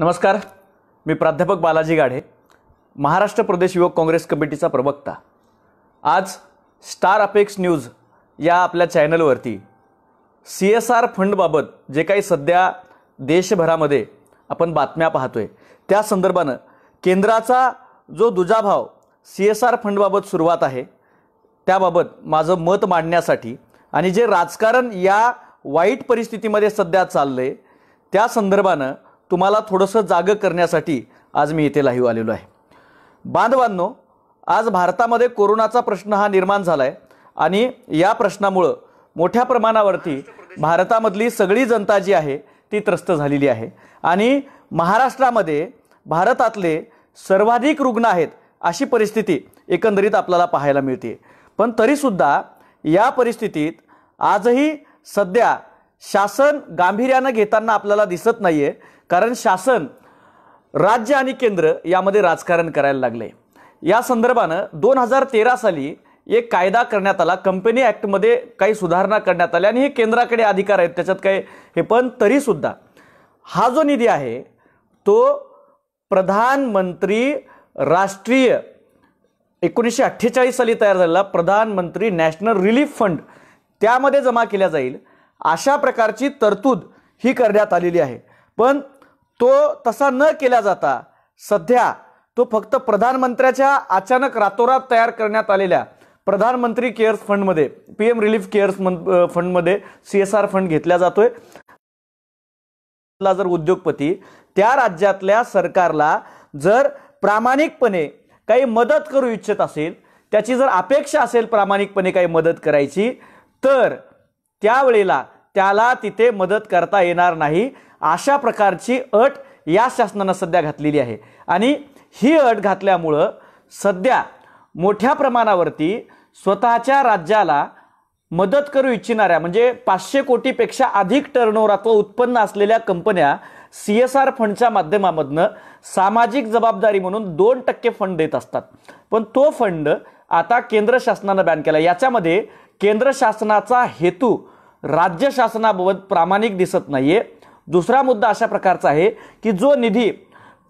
नमस्कार मी प्राध्यापक बालाजी गाढे महाराष्ट्र प्रदेश युवक काँग्रेस कमिटीचा प्रवक्ता आज स्टार अपेक्स न्यूज या आपल्या चॅनलवरती सी एस आर फंडबाबत जे काही सध्या देशभरामध्ये आपण बातम्या पाहतोय त्या संदर्भानं केंद्राचा जो दुजाभाव सी एस आर फंडबाबत सुरुवात आहे त्याबाबत माझं मत मांडण्यासाठी आणि जे राजकारण या वाईट परिस्थितीमध्ये सध्या चाललं आहे त्या संदर्भानं तुम्हाला थोडंसं जागं करण्यासाठी आज मी इथे लाईव्ह आलेलो आहे बांधवांनो आज भारतामध्ये कोरोनाचा प्रश्न हा निर्माण झाला आहे आणि या प्रश्नामुळं मोठ्या प्रमाणावरती भारतामधली सगळी जनता जी आहे ती त्रस्त झालेली आहे आणि महाराष्ट्रामध्ये भारतातले सर्वाधिक रुग्ण आहेत अशी परिस्थिती एकंदरीत आपल्याला पाहायला मिळते पण तरीसुद्धा या परिस्थितीत आजही सध्या शासन गांभीर्यानं घेताना आपल्याला दिसत नाही आहे कारण शासन राज्य आणि केंद्र यामध्ये राजकारण करायला लागले या संदर्भानं दोन हजार तेरा साली एक कायदा करण्यात आला कंपनी ॲक्टमध्ये काही सुधारणा करण्यात आल्या आणि हे केंद्राकडे अधिकार आहेत त्याच्यात काही हे पण तरीसुद्धा हा जो निधी आहे तो प्रधानमंत्री राष्ट्रीय एकोणीसशे अठ्ठेचाळीस साली तयार झालेला प्रधानमंत्री नॅशनल रिलीफ फंड त्यामध्ये जमा केल्या जाईल अशा प्रकारची तरतूद ही करण्यात आलेली आहे पण तो तसा न केला जाता सध्या तो फक्त प्रधानमंत्र्याच्या अचानक रातोरात तयार करण्यात आलेल्या प्रधानमंत्री केअर्स फंडमध्ये पी एम रिलीफ केअर्स फंडमध्ये सी एस आर फंड घेतला जातोय जर उद्योगपती त्या राज्यातल्या सरकारला जर प्रामाणिकपणे काही मदत करू इच्छित असेल त्याची जर अपेक्षा असेल प्रामाणिकपणे काही मदत करायची तर त्यावेळेला त्याला तिथे मदत करता येणार नाही अशा प्रकारची अट या शासनानं सध्या घातलेली आहे आणि ही अट घातल्यामुळं सध्या मोठ्या प्रमाणावरती स्वतःच्या राज्याला मदत करू इच्छिणाऱ्या म्हणजे पाचशे कोटीपेक्षा अधिक टर्नओव्हर अथवा उत्पन्न असलेल्या कंपन्या सी एस आर फंडच्या माध्यमामधनं सामाजिक जबाबदारी म्हणून दोन टक्के फंड देत असतात पण तो फंड आता केंद्र शासनानं बॅन केला याच्यामध्ये केंद्र शासनाचा हेतू राज्य शासनाबाबत प्रामाणिक दिसत नाही आहे दुसरा मुद्दा अशा प्रकारचा आहे की जो निधी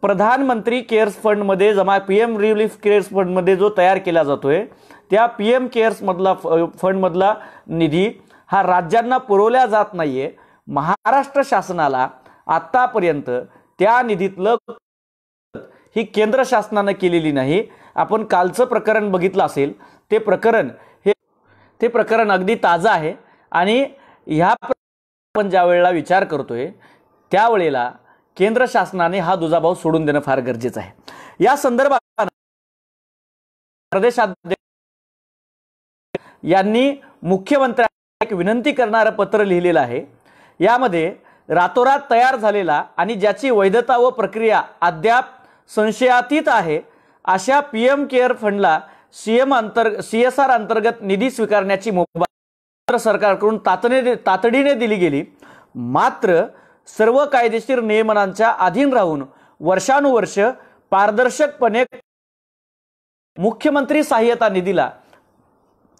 प्रधानमंत्री केअर्स फंडमध्ये जमा पी एम रिलीफ केअर्स फंडमध्ये जो तयार केला जातो आहे त्या पी एम केअर्समधला फंडमधला निधी हा राज्यांना पुरवल्या जात नाही आहे महाराष्ट्र शासनाला आत्तापर्यंत त्या निधीतलं ही केंद्र शासनानं केलेली नाही आपण कालचं प्रकरण बघितलं असेल ते प्रकरण ते प्रकरण अगदी ताजं आहे आणि ह्या आपण ज्या वेळेला विचार करतोय त्यावेळेला केंद्र शासनाने हा दुजाभाव सोडून देणं फार गरजेचं आहे या संदर्भात प्रदेशाध्यक्ष यांनी मुख्यमंत्र्यांना एक विनंती करणारं पत्र लिहिलेलं आहे यामध्ये रातोरात तयार झालेला आणि ज्याची वैधता व प्रक्रिया अद्याप संशयातीत आहे अशा पी एम केअर फंडला सीएम एस सीएसआर अंतर्गत निधी स्वीकारण्याची मुभा सरकारकडून तातडीने तातडीने दिली गेली मात्र सर्व कायदेशीर नियमनांच्या अधीन राहून वर्षानुवर्ष पारदर्शकपणे मुख्यमंत्री सहाय्यता निधीला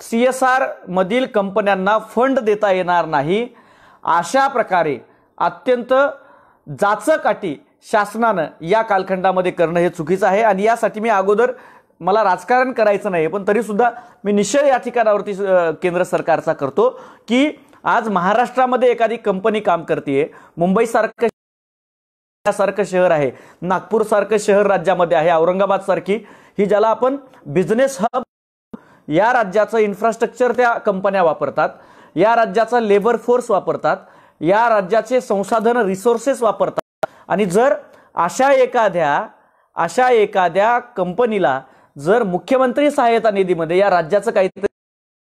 सी एस आर मधील कंपन्यांना फंड देता येणार नाही अशा प्रकारे अत्यंत जाचकाठी शासनानं या कालखंडामध्ये करणं हे चुकीचं आहे आणि यासाठी मी अगोदर मला राजकारण करायचं नाही पण तरीसुद्धा मी निश्चय या ठिकाणावरती केंद्र सरकारचा करतो की आज महाराष्ट्रामध्ये एखादी कंपनी काम करते मुंबईसारखं सारखं शहर आहे नागपूरसारखं शहर राज्यामध्ये आहे औरंगाबाद सारखी ही ज्याला आपण बिझनेस हब या राज्याचं इन्फ्रास्ट्रक्चर त्या कंपन्या वापरतात या राज्याचा लेबर फोर्स वापरतात या राज्याचे संसाधन रिसोर्सेस वापरतात आणि जर अशा एखाद्या अशा एखाद्या कंपनीला जर मुख्यमंत्री सहायता निधीमध्ये या राज्याचं काहीतरी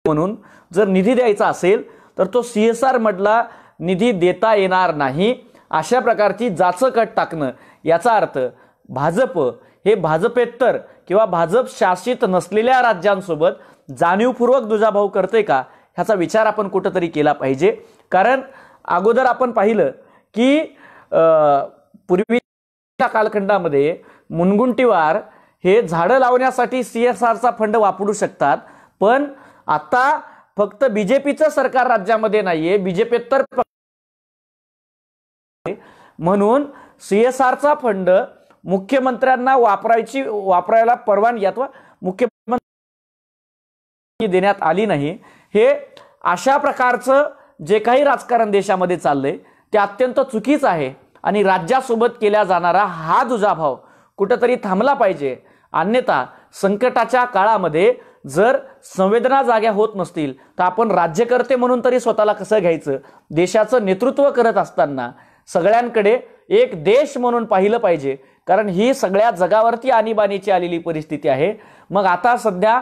म्हणून जर निधी द्यायचा असेल तर तो सी एस आर मधला निधी देता येणार नाही अशा प्रकारची जाचकट टाकणं याचा अर्थ भाजप हे भाजपेत्तर किंवा भाजप शासित नसलेल्या राज्यांसोबत जाणीवपूर्वक दुजाभाव करते का ह्याचा विचार आपण कुठंतरी केला पाहिजे कारण अगोदर आपण पाहिलं की पूर्वीच्या कालखंडामध्ये मुनगुंटीवार हे झाडं लावण्यासाठी सी एस आरचा फंड वापरू शकतात पण आता फक्त बीजेपीचं सरकार राज्यामध्ये नाहीये बीजेपी तर म्हणून आरचा फंड मुख्यमंत्र्यांना वापरायची वापरायला परवानगी अथवा मुख्यमंत्री देण्यात आली नाही हे अशा प्रकारचं जे काही राजकारण देशामध्ये चाललंय ते अत्यंत चुकीचं आहे आणि राज्यासोबत केला जाणारा हा दुजाभाव कुठंतरी थांबला पाहिजे अन्यथा संकटाच्या काळामध्ये जर संवेदना जाग्या होत नसतील तर आपण राज्यकर्ते म्हणून तरी स्वतःला कसं घ्यायचं देशाचं नेतृत्व करत असताना सगळ्यांकडे एक देश म्हणून पाहिलं पाहिजे कारण ही सगळ्या जगावरती आणीबाणीची आलेली परिस्थिती आहे मग आता सध्या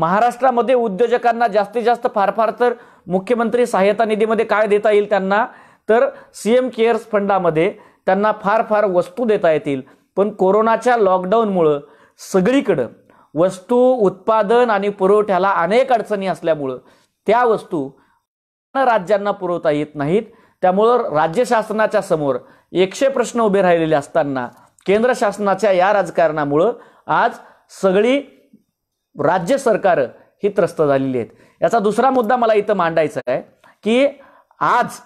महाराष्ट्रामध्ये उद्योजकांना जास्तीत जास्त फार फार तर मुख्यमंत्री सहायता निधीमध्ये काय देता येईल त्यांना तर सी एम केअर्स फंडामध्ये त्यांना फार फार वस्तू देता येतील पण कोरोनाच्या लॉकडाऊनमुळं सगळीकडं वस्तू उत्पादन आणि पुरवठ्याला अनेक अडचणी असल्यामुळं त्या वस्तू राज्यांना पुरवता येत नाहीत त्यामुळं राज्य शासनाच्या समोर एकशे प्रश्न उभे राहिलेले असताना केंद्र शासनाच्या या राजकारणामुळं आज सगळी राज्य सरकार ही त्रस्त झालेली आहेत याचा दुसरा मुद्दा मला इथं मांडायचा आहे की आज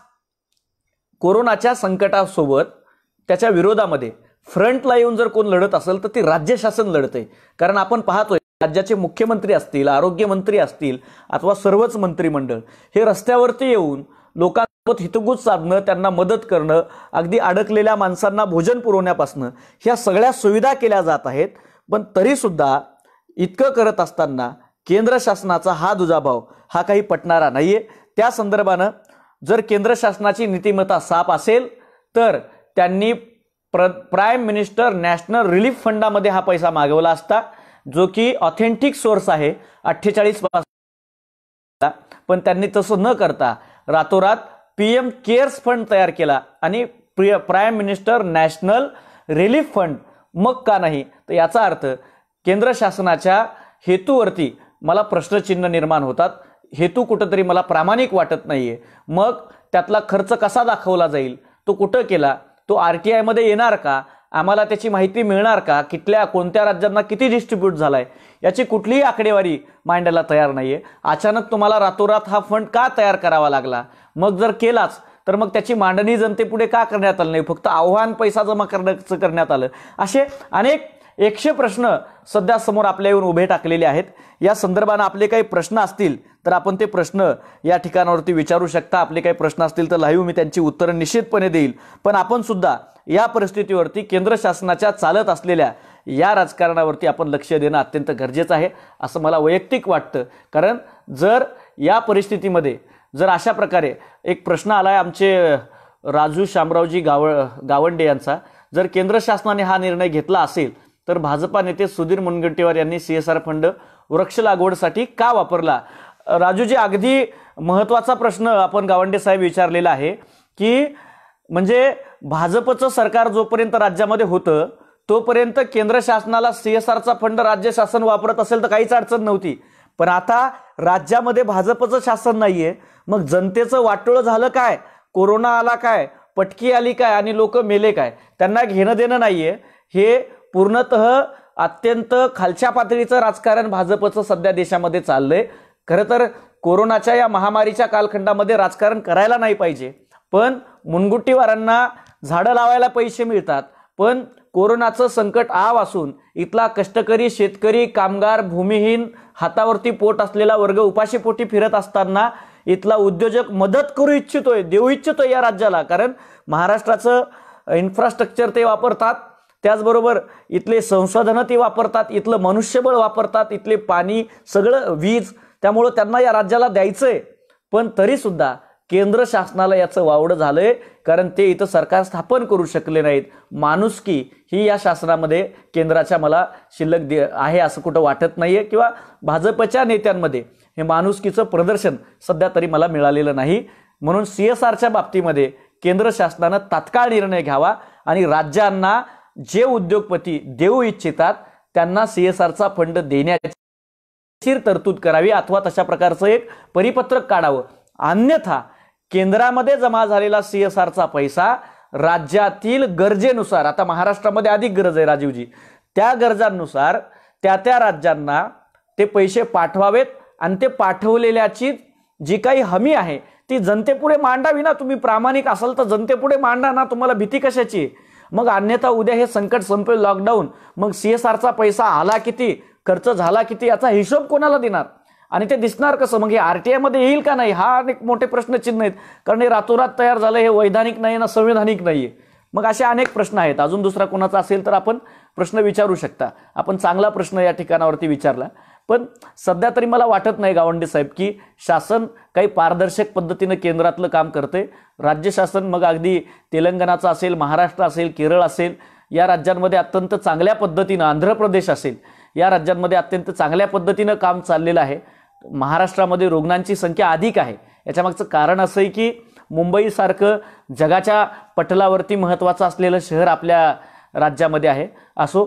कोरोनाच्या संकटासोबत त्याच्या विरोधामध्ये फ्रंटला येऊन जर कोण लढत असेल तर ती राज्य शासन लढते कारण आपण पाहतोय राज्याचे मुख्यमंत्री असतील आरोग्यमंत्री असतील अथवा सर्वच मंत्रिमंडळ हे रस्त्यावरती येऊन लोकांसोबत हितगुज साधणं त्यांना मदत करणं अगदी अडकलेल्या माणसांना भोजन पुरवण्यापासनं ह्या सगळ्या सुविधा केल्या जात आहेत पण तरीसुद्धा इतकं करत असताना केंद्र शासनाचा हा दुजाभाव हा काही पटणारा नाही आहे त्या संदर्भानं जर केंद्र शासनाची नीतिमत्ता साप असेल तर त्यांनी प्र प्राईम मिनिस्टर नॅशनल रिलीफ फंडामध्ये हा पैसा मागवला असता जो की ऑथेंटिक सोर्स आहे अठ्ठेचाळीस पण त्यांनी तसं न करता रातोरात पी एम केअर्स फंड तयार केला आणि प्रिय Prime Minister National Relief Fund मग का नाही तर याचा अर्थ केंद्र शासनाच्या हेतूवरती मला प्रश्नचिन्ह निर्माण होतात हेतू कुठंतरी मला प्रामाणिक वाटत नाही आहे मग त्यातला खर्च कसा दाखवला जाईल तो कुठं केला तो आर टी आयमध्ये येणार का आम्हाला त्याची माहिती मिळणार का कितल्या कोणत्या राज्यांना किती डिस्ट्रीब्यूट झाला आहे याची कुठलीही आकडेवारी मांडायला तयार नाही आहे अचानक तुम्हाला रातोरात हा फंड का तयार करावा लागला मग जर केलाच तर मग त्याची मांडणी जनतेपुढे का करण्यात आली नाही फक्त आव्हान पैसा जमा करण्याचं करण्यात आलं असे अनेक एकशे प्रश्न सध्या समोर आपल्या येऊन उभे टाकलेले आहेत या संदर्भानं आपले काही प्रश्न असतील तर आपण ते प्रश्न या ठिकाणावरती विचारू शकता आपले काही प्रश्न असतील तर लाईव्ह मी त्यांची उत्तरं निश्चितपणे देईल पण आपण सुद्धा या परिस्थितीवरती केंद्र शासनाच्या चालत असलेल्या या राजकारणावरती आपण लक्ष देणं अत्यंत गरजेचं आहे असं मला वैयक्तिक वाटतं कारण जर या परिस्थितीमध्ये जर अशा प्रकारे एक प्रश्न आला आहे आमचे राजू शामरावजी गाव गावंडे यांचा जर केंद्र शासनाने हा निर्णय घेतला असेल तर भाजपा नेते सुधीर मुनगंटीवार यांनी सी एस आर फंड वृक्ष लागवडसाठी का वापरला राजूजी अगदी महत्त्वाचा प्रश्न आपण गावंडे साहेब विचारलेला आहे की म्हणजे भाजपचं सरकार जोपर्यंत राज्यामध्ये होतं तोपर्यंत केंद्र शासनाला सी एस आरचा फंड राज्य शासन वापरत असेल तर काहीच अडचण नव्हती पण आता राज्यामध्ये भाजपचं शासन नाही आहे मग जनतेचं वाटोळं झालं काय कोरोना आला काय पटकी आली काय आणि लोक मेले काय त्यांना घेणं देणं नाही आहे हे पूर्णत अत्यंत खालच्या पातळीचं राजकारण भाजपचं सध्या देशामध्ये चाललंय खरं तर कोरोनाच्या या महामारीच्या कालखंडामध्ये राजकारण करायला नाही पाहिजे पण मुनगुट्टीवारांना झाडं लावायला पैसे मिळतात पण कोरोनाचं संकट आव असून इथला कष्टकरी शेतकरी कामगार भूमिहीन हातावरती पोट असलेला वर्ग उपाशीपोटी फिरत असताना इथला उद्योजक मदत करू इच्छितोय देऊ इच्छितोय या राज्याला कारण महाराष्ट्राचं इन्फ्रास्ट्रक्चर ते वापरतात त्याचबरोबर इथले संसाधनं ते वापरतात इथलं मनुष्यबळ वापरतात इथले पाणी सगळं वीज त्यामुळं त्यांना या राज्याला द्यायचं आहे पण तरीसुद्धा केंद्र शासनाला याचं वावडं झालं आहे कारण ते इथं सरकार स्थापन करू शकले नाहीत माणुसकी ही या शासनामध्ये केंद्राच्या मला शिल्लक दे आहे असं कुठं वाटत नाही आहे किंवा भाजपच्या नेत्यांमध्ये हे माणुसकीचं प्रदर्शन सध्या तरी मला मिळालेलं नाही म्हणून सी एस आरच्या बाबतीमध्ये केंद्र शासनानं तात्काळ निर्णय घ्यावा आणि राज्यांना जे उद्योगपती देऊ इच्छितात त्यांना सीएसआरचा फंड देण्याची तरतूद करावी अथवा तशा प्रकारचं एक परिपत्रक काढावं अन्यथा केंद्रामध्ये जमा झालेला सीएसआरचा पैसा राज्यातील गरजेनुसार आता महाराष्ट्रामध्ये अधिक गरज आहे राजीवजी त्या गरजांनुसार त्या त्या राज्यांना ते पैसे पाठवावेत आणि ते पाठवलेल्याची जी काही हमी आहे ती जनतेपुढे मांडावी ना तुम्ही प्रामाणिक असाल तर जनतेपुढे मांडा ना तुम्हाला भीती कशाची मग अन्यथा उद्या हे संकट संपेल लॉकडाऊन मग सी एस आरचा पैसा आला किती खर्च झाला किती याचा हिशोब कोणाला देणार आणि ते दिसणार कसं मग हे आर टी येईल का नाही हा अनेक मोठे प्रश्न चिन्ह आहेत कारण हे रातोरात तयार झालं हे वैधानिक नाही ना संवैधानिक नाही मग असे अनेक प्रश्न आहेत अजून दुसरा कोणाचा असेल तर आपण प्रश्न विचारू शकता आपण चांगला प्रश्न या ठिकाणावरती विचारला पण सध्या तरी मला वाटत नाही गावंडे साहेब की शासन काही पारदर्शक पद्धतीनं केंद्रातलं काम करते राज्य शासन मग अगदी तेलंगणाचं असेल महाराष्ट्र असेल केरळ असेल या राज्यांमध्ये अत्यंत चांगल्या पद्धतीनं आंध्र प्रदेश असेल या राज्यांमध्ये अत्यंत चांगल्या पद्धतीनं काम चाललेलं आहे महाराष्ट्रामध्ये रुग्णांची संख्या अधिक आहे याच्यामागचं कारण असं आहे की मुंबईसारखं जगाच्या पटलावरती महत्त्वाचं असलेलं शहर आपल्या राज्यामध्ये आहे असो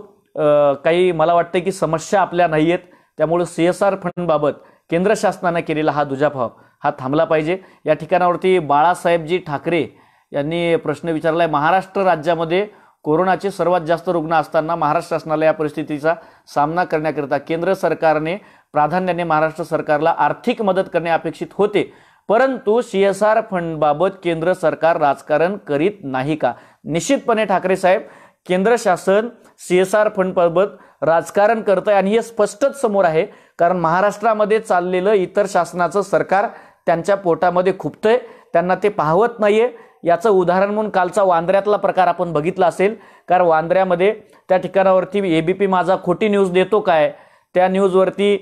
काही मला वाटतं की समस्या आपल्या नाही आहेत त्यामुळं सी एस आर फंडबाबत केंद्र शासनाने केलेला हा दुजाभाव हा थांबला पाहिजे या ठिकाणावरती बाळासाहेबजी ठाकरे यांनी प्रश्न विचारला आहे महाराष्ट्र राज्यामध्ये कोरोनाचे सर्वात जास्त रुग्ण असताना महाराष्ट्र शासनाला या परिस्थितीचा सामना करण्याकरिता केंद्र सरकारने प्राधान्याने महाराष्ट्र सरकारला आर्थिक मदत करणे अपेक्षित होते परंतु सी एस आर फंडबाबत केंद्र सरकार राजकारण करीत नाही का निश्चितपणे ठाकरे साहेब केंद्र शासन सी एस आर फंडबाबत राजकारण करत आहे आणि हे स्पष्टच समोर आहे कारण महाराष्ट्रामध्ये चाललेलं इतर शासनाचं सरकार त्यांच्या पोटामध्ये खुपतंय त्यांना ते पाहवत नाहीये याचं उदाहरण म्हणून कालचा वांद्र्यातला प्रकार आपण बघितला असेल कारण वांद्र्यामध्ये त्या ठिकाणावरती ए बी पी माझा खोटी न्यूज देतो काय त्या न्यूजवरती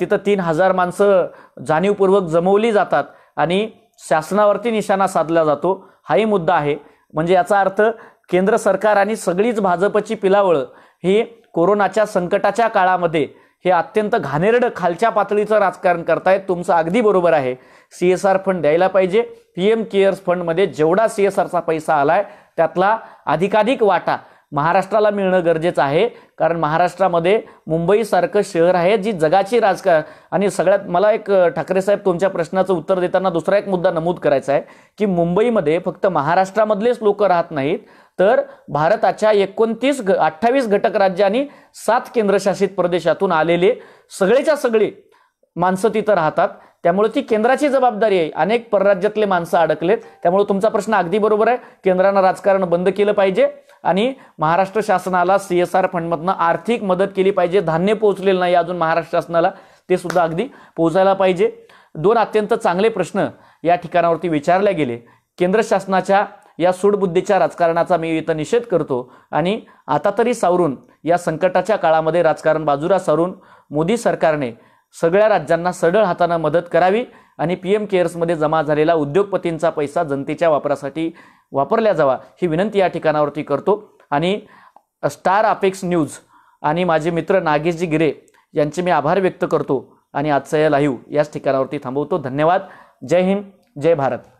तिथं तीन हजार माणसं जाणीवपूर्वक जमवली जातात आणि शासनावरती निशाणा साधला जातो हाही मुद्दा आहे म्हणजे याचा अर्थ केंद्र सरकार आणि सगळीच भाजपची पिलावळ ही कोरोनाच्या संकटाच्या काळामध्ये हे अत्यंत घाणेरडं खालच्या पातळीचं राजकारण करतायत तुमचं अगदी बरोबर आहे सी एस आर फंड द्यायला पाहिजे पी एम केअर्स फंडमध्ये जेवढा सी एस आरचा पैसा आला आहे त्यातला अधिकाधिक वाटा महाराष्ट्राला मिळणं गरजेचं आहे कारण महाराष्ट्रामध्ये मुंबईसारखं शहर आहे जी जगाची राजकारण आणि सगळ्यात मला एक ठाकरे साहेब तुमच्या प्रश्नाचं उत्तर देताना दुसरा एक मुद्दा नमूद करायचा आहे की मुंबईमध्ये फक्त महाराष्ट्रामधलेच लोक राहत नाहीत तर भारताच्या एकोणतीस घ अठ्ठावीस घटक राज्य आणि सात केंद्रशासित प्रदेशातून आलेले सगळेच्या सगळे माणसं तिथं राहतात त्यामुळे ती केंद्राची जबाबदारी आहे अनेक परराज्यातले माणसं अडकलेत त्यामुळे तुमचा प्रश्न अगदी बरोबर आहे केंद्रानं राजकारण बंद केलं पाहिजे आणि महाराष्ट्र शासनाला सी एस आर फंडमधनं आर्थिक मदत केली पाहिजे धान्य पोहोचलेलं नाही अजून महाराष्ट्र शासनाला ते सुद्धा अगदी पोहोचायला पाहिजे दोन अत्यंत चांगले प्रश्न या ठिकाणावरती विचारले गेले केंद्र शासनाच्या या सूडबुद्धीच्या राजकारणाचा मी इथं निषेध करतो आणि आता तरी सावरून या संकटाच्या काळामध्ये राजकारण बाजूला सारून मोदी सरकारने सगळ्या राज्यांना सरळ हातानं मदत करावी आणि पी एम केअर्समध्ये जमा झालेला उद्योगपतींचा पैसा जनतेच्या वापरासाठी वापरल्या जावा ही विनंती या ठिकाणावरती करतो आणि स्टार अपेक्स न्यूज आणि माझे मित्र नागेशजी गिरे यांचे मी आभार व्यक्त करतो आणि आजचा या लाईव्ह याच ठिकाणावरती थांबवतो धन्यवाद जय हिंद जय भारत